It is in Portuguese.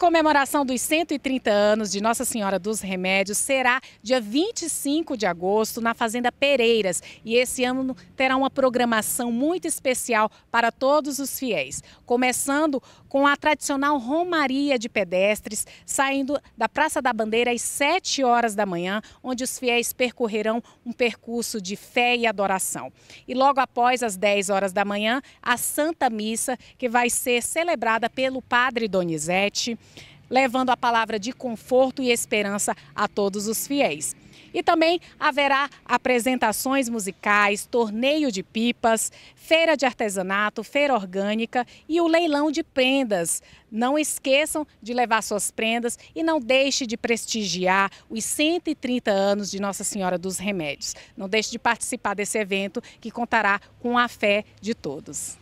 comemoração dos 130 anos de Nossa Senhora dos Remédios será dia 25 de agosto na Fazenda Pereiras e esse ano terá uma programação muito especial para todos os fiéis, começando com a tradicional romaria de pedestres, saindo da Praça da Bandeira às 7 horas da manhã, onde os fiéis percorrerão um percurso de fé e adoração. E logo após as 10 horas da manhã, a Santa Missa, que vai ser celebrada pelo Padre Donizete levando a palavra de conforto e esperança a todos os fiéis. E também haverá apresentações musicais, torneio de pipas, feira de artesanato, feira orgânica e o leilão de prendas. Não esqueçam de levar suas prendas e não deixe de prestigiar os 130 anos de Nossa Senhora dos Remédios. Não deixe de participar desse evento que contará com a fé de todos.